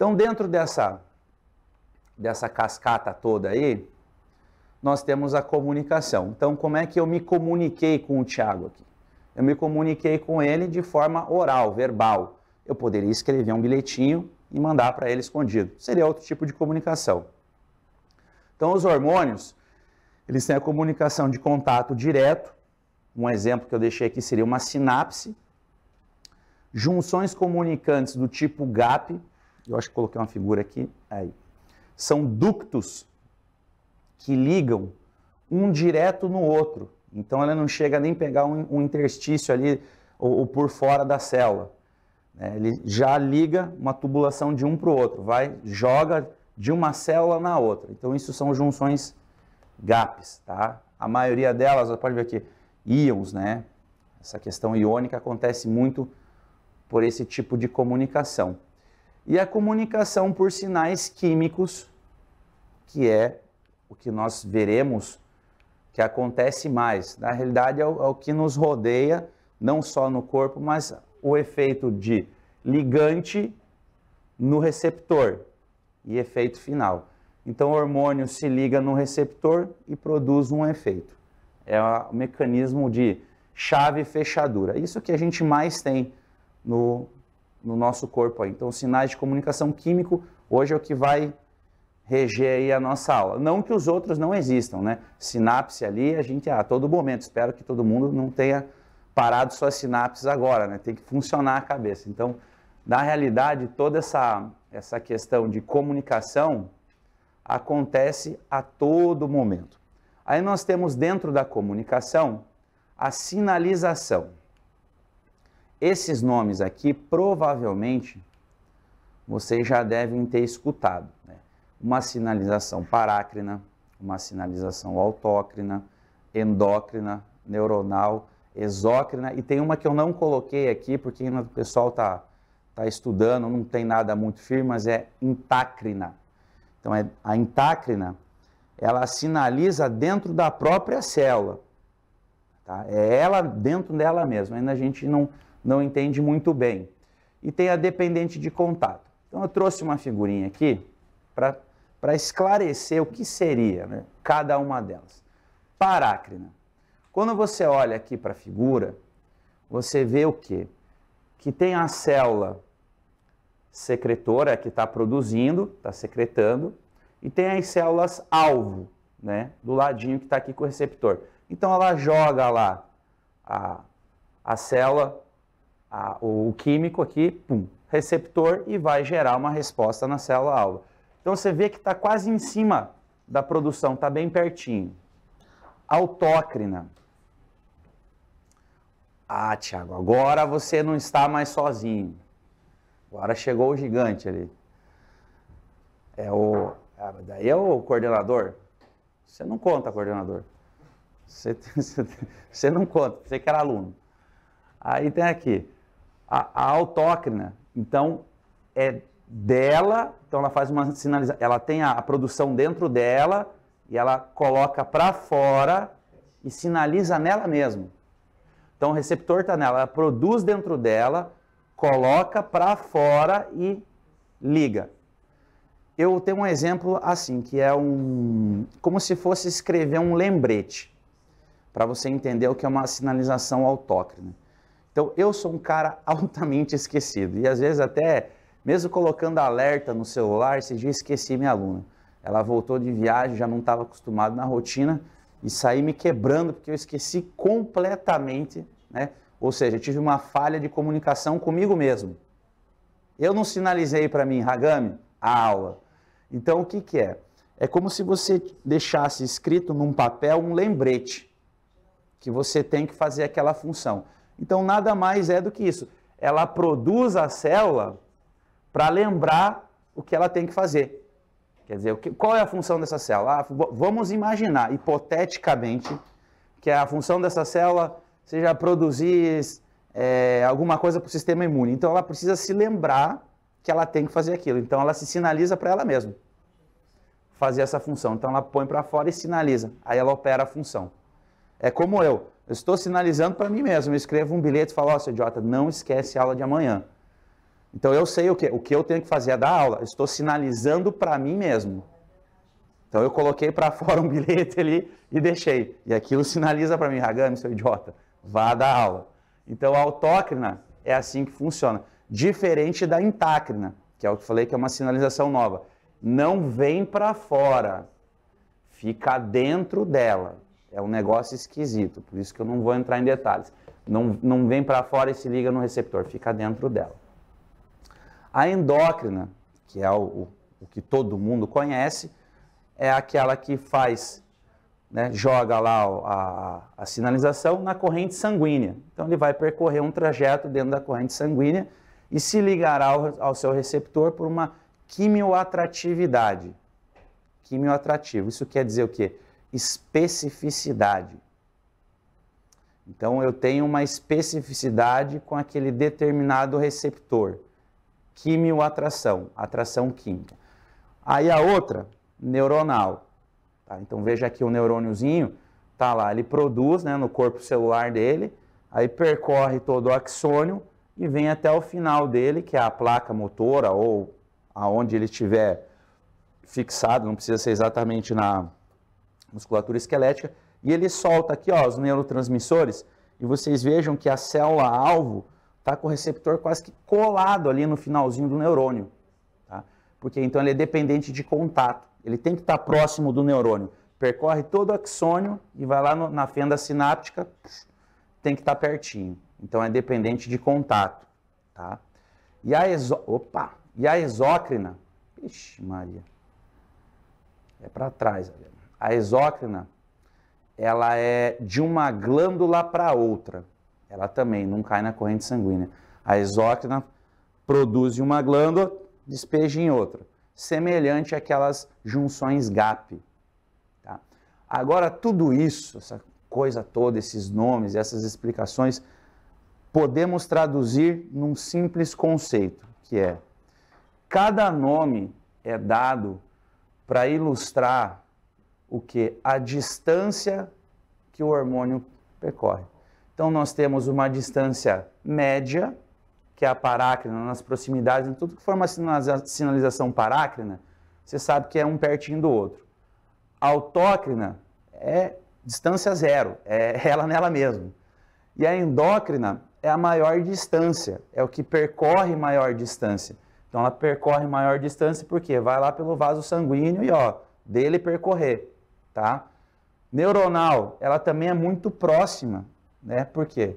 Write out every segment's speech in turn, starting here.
Então, dentro dessa, dessa cascata toda aí, nós temos a comunicação. Então, como é que eu me comuniquei com o Tiago aqui? Eu me comuniquei com ele de forma oral, verbal. Eu poderia escrever um bilhetinho e mandar para ele escondido. Seria outro tipo de comunicação. Então, os hormônios, eles têm a comunicação de contato direto. Um exemplo que eu deixei aqui seria uma sinapse. Junções comunicantes do tipo GAP, eu acho que coloquei uma figura aqui, aí. São ductos que ligam um direto no outro. Então ela não chega nem pegar um, um interstício ali ou, ou, por fora da célula. É, ele já liga uma tubulação de um para o outro, vai, joga de uma célula na outra. Então isso são junções GAPs, tá? A maioria delas, você pode ver aqui, íons, né? Essa questão iônica acontece muito por esse tipo de comunicação e a comunicação por sinais químicos, que é o que nós veremos que acontece mais. Na realidade, é o, é o que nos rodeia, não só no corpo, mas o efeito de ligante no receptor e efeito final. Então, o hormônio se liga no receptor e produz um efeito. É o mecanismo de chave e fechadura. Isso que a gente mais tem no no nosso corpo. Aí. Então, sinais de comunicação químico hoje é o que vai reger aí a nossa aula. Não que os outros não existam, né? Sinapse ali, a gente, a ah, todo momento, espero que todo mundo não tenha parado suas sinapses agora, né? Tem que funcionar a cabeça. Então, na realidade, toda essa, essa questão de comunicação acontece a todo momento. Aí nós temos dentro da comunicação a sinalização. Esses nomes aqui, provavelmente, vocês já devem ter escutado. Né? Uma sinalização parácrina, uma sinalização autócrina, endócrina, neuronal, exócrina, e tem uma que eu não coloquei aqui, porque o pessoal está tá estudando, não tem nada muito firme, mas é intácrina. Então, é, a intácrina, ela sinaliza dentro da própria célula. Tá? É ela dentro dela mesma. Ainda a gente não não entende muito bem. E tem a dependente de contato. Então eu trouxe uma figurinha aqui para esclarecer o que seria né, cada uma delas. Parácrina. Quando você olha aqui para a figura, você vê o quê? Que tem a célula secretora que está produzindo, está secretando, e tem as células alvo, né, do ladinho que está aqui com o receptor. Então ela joga lá a, a célula a, o químico aqui, pum, receptor e vai gerar uma resposta na célula alvo. Então você vê que está quase em cima da produção, está bem pertinho. Autócrina. Ah, Tiago, agora você não está mais sozinho. Agora chegou o gigante ali. É o. Ah, daí é o coordenador. Você não conta, coordenador. Você, você, você não conta, você que era aluno. Aí tem aqui a, a Então, é dela, então ela faz uma sinalização, ela tem a, a produção dentro dela e ela coloca para fora e sinaliza nela mesma. Então o receptor está nela, ela produz dentro dela, coloca para fora e liga. Eu tenho um exemplo assim, que é um como se fosse escrever um lembrete, para você entender o que é uma sinalização autócrina. Então, eu sou um cara altamente esquecido. E às vezes, até mesmo colocando alerta no celular, esse dia esqueci minha aluna. Ela voltou de viagem, já não estava acostumado na rotina e saí me quebrando porque eu esqueci completamente, né? Ou seja, tive uma falha de comunicação comigo mesmo. Eu não sinalizei para mim, Hagami, a aula. Então, o que, que é? É como se você deixasse escrito num papel um lembrete que você tem que fazer aquela função. Então, nada mais é do que isso. Ela produz a célula para lembrar o que ela tem que fazer. Quer dizer, qual é a função dessa célula? Ah, vamos imaginar, hipoteticamente, que a função dessa célula seja produzir é, alguma coisa para o sistema imune. Então, ela precisa se lembrar que ela tem que fazer aquilo. Então, ela se sinaliza para ela mesma fazer essa função. Então, ela põe para fora e sinaliza. Aí, ela opera a função. É como eu. Eu estou sinalizando para mim mesmo. Eu escrevo um bilhete e falo, ó, oh, seu idiota, não esquece a aula de amanhã. Então eu sei o que, o que eu tenho que fazer é dar aula. Eu estou sinalizando para mim mesmo. Então eu coloquei para fora um bilhete ali e deixei. E aquilo sinaliza para mim, Hagami, seu idiota, vá dar aula. Então a autócrina é assim que funciona. Diferente da intácrina, que é o que eu falei que é uma sinalização nova. Não vem para fora, fica dentro dela. É um negócio esquisito, por isso que eu não vou entrar em detalhes. Não, não vem para fora e se liga no receptor, fica dentro dela. A endócrina, que é o, o, o que todo mundo conhece, é aquela que faz, né, joga lá a, a, sinalização na corrente sanguínea. Então ele vai percorrer um trajeto dentro da corrente sanguínea e se ligará ao, ao seu receptor por uma quimioatratividade. Quimioatrativo, isso quer dizer o quê? especificidade. Então, eu tenho uma especificidade com aquele determinado receptor, quimioatração, atração química. Aí a outra, neuronal. Tá? Então, veja aqui o neurôniozinho, tá lá, ele produz né, no corpo celular dele, aí percorre todo o axônio e vem até o final dele, que é a placa motora ou aonde ele estiver fixado, não precisa ser exatamente na, musculatura esquelética, e ele solta aqui ó, os neurotransmissores, e vocês vejam que a célula-alvo está com o receptor quase que colado ali no finalzinho do neurônio. Tá? Porque então ele é dependente de contato, ele tem que estar tá próximo do neurônio. Percorre todo o axônio e vai lá no, na fenda sináptica, tem que estar tá pertinho. Então é dependente de contato. Tá? E, a exo... Opa! e a exócrina, Ixi, Maria. É para trás, olha. A exócrina, ela é de uma glândula para outra. Ela também não cai na corrente sanguínea. A exócrina produz uma glândula, despeja em outra, semelhante àquelas junções GAP. Tá? Agora, tudo isso, essa coisa toda, esses nomes, essas explicações, podemos traduzir num simples conceito, que é cada nome é dado para ilustrar o que? A distância que o hormônio percorre. Então, nós temos uma distância média, que é a parácrina, nas proximidades, em tudo que for uma sinalização parácrina, você sabe que é um pertinho do outro. A autócrina é distância zero, é ela nela mesma. E a endócrina é a maior distância, é o que percorre maior distância. Então ela percorre maior distância porque vai lá pelo vaso sanguíneo e ó, dele percorrer tá? Neuronal, ela também é muito próxima, né? Por quê?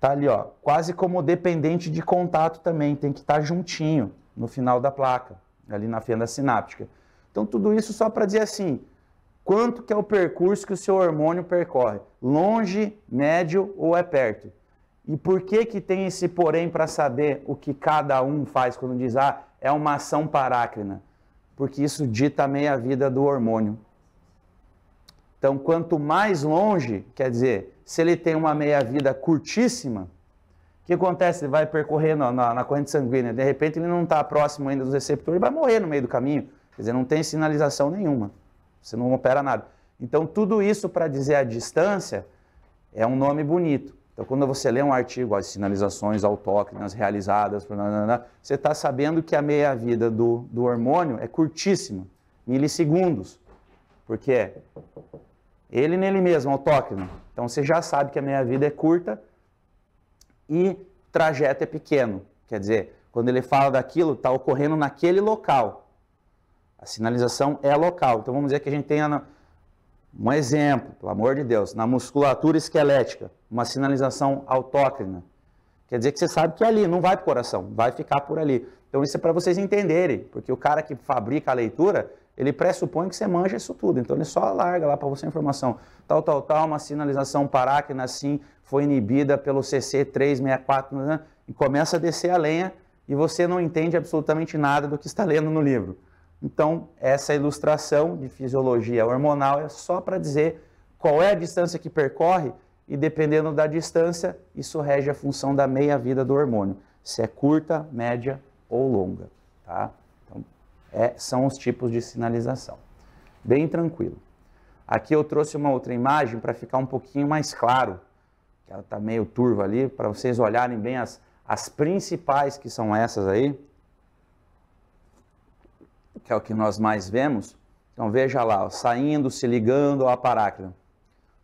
Tá ali, ó, quase como dependente de contato também, tem que estar tá juntinho no final da placa, ali na fenda sináptica. Então tudo isso só para dizer assim, quanto que é o percurso que o seu hormônio percorre? Longe, médio ou é perto? E por que que tem esse porém para saber o que cada um faz quando diz ah, é uma ação parácrina? Porque isso dita meia vida do hormônio. Então, quanto mais longe, quer dizer, se ele tem uma meia-vida curtíssima, o que acontece? Ele vai percorrendo na, na, corrente sanguínea, de repente ele não está próximo ainda dos receptores, ele vai morrer no meio do caminho. Quer dizer, não tem sinalização nenhuma, você não opera nada. Então, tudo isso para dizer a distância é um nome bonito. Então, quando você lê um artigo, as sinalizações autóctonas realizadas, você está sabendo que a meia-vida do, do hormônio é curtíssima, milissegundos, porque ele nele mesmo, autócrino. Então você já sabe que a minha vida é curta e trajeto é pequeno. Quer dizer, quando ele fala daquilo, está ocorrendo naquele local. A sinalização é local. Então vamos dizer que a gente tenha um exemplo, pelo amor de Deus, na musculatura esquelética, uma sinalização autócrina. Quer dizer que você sabe que é ali, não vai para o coração, vai ficar por ali. Então isso é para vocês entenderem, porque o cara que fabrica a leitura, ele pressupõe que você manja isso tudo. Então ele só larga lá para você a informação. Tal, tal, tal, uma sinalização paráquina assim foi inibida pelo CC 364, né? e começa a descer a lenha e você não entende absolutamente nada do que está lendo no livro. Então, essa ilustração de fisiologia hormonal é só para dizer qual é a distância que percorre e dependendo da distância, isso rege a função da meia-vida do hormônio, se é curta, média ou longa, tá? é, são os tipos de sinalização. Bem tranquilo. Aqui eu trouxe uma outra imagem para ficar um pouquinho mais claro, que ela está meio turva ali, para vocês olharem bem as, as principais que são essas aí, que é o que nós mais vemos. Então veja lá, ó, saindo, se ligando ao paráclito.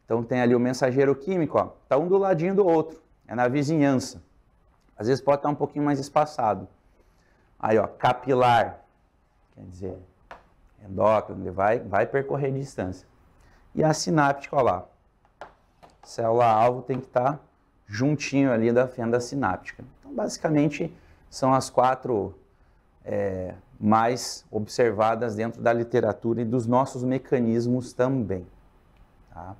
Então tem ali o mensageiro químico, está um do ladinho do outro, é na vizinhança. Às vezes pode estar um pouquinho mais espaçado. Aí, ó, capilar, quer dizer, endócrino, ele vai, vai percorrer distância. E a sináptica, olha lá, célula-alvo tem que estar tá juntinho ali da fenda sináptica. Então, basicamente, são as quatro é, mais observadas dentro da literatura e dos nossos mecanismos também. Tá?